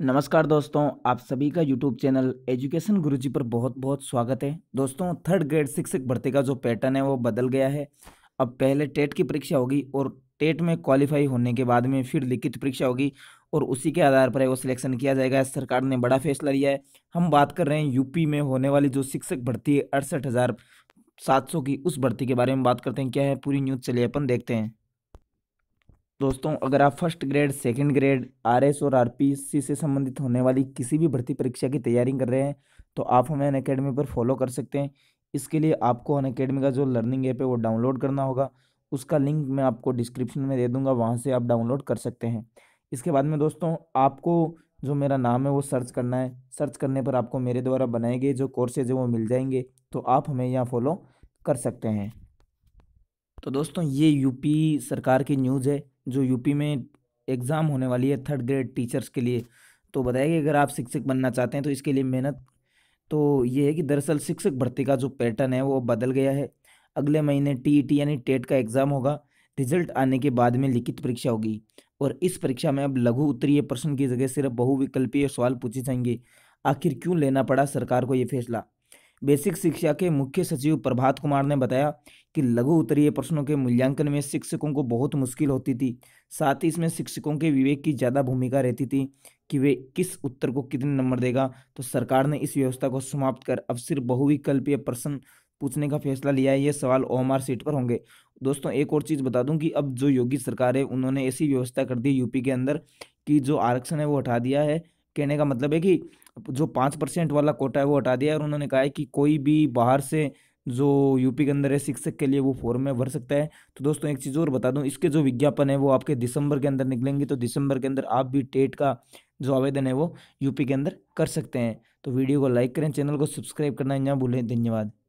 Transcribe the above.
नमस्कार दोस्तों आप सभी का यूट्यूब चैनल एजुकेशन गुरुजी पर बहुत बहुत स्वागत है दोस्तों थर्ड ग्रेड शिक्षक भर्ती का जो पैटर्न है वो बदल गया है अब पहले टेट की परीक्षा होगी और टेट में क्वालिफाई होने के बाद में फिर लिखित परीक्षा होगी और उसी के आधार पर वो सिलेक्शन किया जाएगा सरकार ने बड़ा फैसला लिया है हम बात कर रहे हैं यूपी में होने वाली जो शिक्षक भर्ती है अड़सठ की उस भर्ती के बारे में बात करते हैं क्या है पूरी न्यूज़ चलिए अपन देखते हैं दोस्तों अगर आप first grade second grade RS और आरपीसी से संबंधित होने वाली किसी भी भर्ती परीक्षा की तैयारी कर रहे हैं तो आप हमें अन अकेडमी पर फॉलो कर सकते हैं इसके लिए आपको अन अकेडमी का जो लर्निंग ऐप है वो डाउनलोड करना होगा उसका लिंक मैं आपको डिस्क्रिप्शन में दे दूँगा वहाँ से आप डाउनलोड कर सकते हैं इसके बाद में दोस्तों आपको जो मेरा नाम है वो सर्च करना है सर्च करने पर आपको मेरे द्वारा बनाए गए जो कोर्सेज है वो मिल जाएंगे तो आप हमें यहाँ फॉलो कर सकते हैं तो दोस्तों ये यूपी सरकार की न्यूज़ है जो यूपी में एग्ज़ाम होने वाली है थर्ड ग्रेड टीचर्स के लिए तो कि अगर आप शिक्षक बनना चाहते हैं तो इसके लिए मेहनत तो ये है कि दरअसल शिक्षक भर्ती का जो पैटर्न है वो बदल गया है अगले महीने टी e यानी टेट का एग्ज़ाम होगा रिजल्ट आने के बाद में लिखित परीक्षा होगी और इस परीक्षा में अब लघु उत्तरीय प्रश्न की जगह सिर्फ बहुविकल्पीय सवाल पूछे जाएंगे आखिर क्यों लेना पड़ा सरकार को ये फैसला बेसिक शिक्षा के मुख्य सचिव प्रभात कुमार ने बताया कि लघु उत्तरीय प्रश्नों के मूल्यांकन में शिक्षकों को बहुत मुश्किल होती थी साथ ही इसमें शिक्षकों के विवेक की ज़्यादा भूमिका रहती थी कि वे किस उत्तर को कितने नंबर देगा तो सरकार ने इस व्यवस्था को समाप्त कर अब सिर्फ बहुविकल्पीय प्रश्न पूछने का फैसला लिया है ये सवाल ओमआर सीट पर होंगे दोस्तों एक और चीज़ बता दूं कि अब जो योगी सरकार है उन्होंने ऐसी व्यवस्था कर दी यूपी के अंदर कि जो आरक्षण है वो हटा दिया है कहने का मतलब है कि जो पाँच परसेंट वाला कोटा है वो हटा दिया और उन्होंने कहा है कि कोई भी बाहर से जो यूपी के अंदर है शिक्षक के लिए वो फॉर्म में भर सकता है तो दोस्तों एक चीज़ और बता दूं इसके जो विज्ञापन है वो आपके दिसंबर के अंदर निकलेंगे तो दिसंबर के अंदर आप भी टेट का जो आवेदन है वो यूपी के अंदर कर सकते हैं तो वीडियो को लाइक करें चैनल को सब्सक्राइब करना ना भूलें धन्यवाद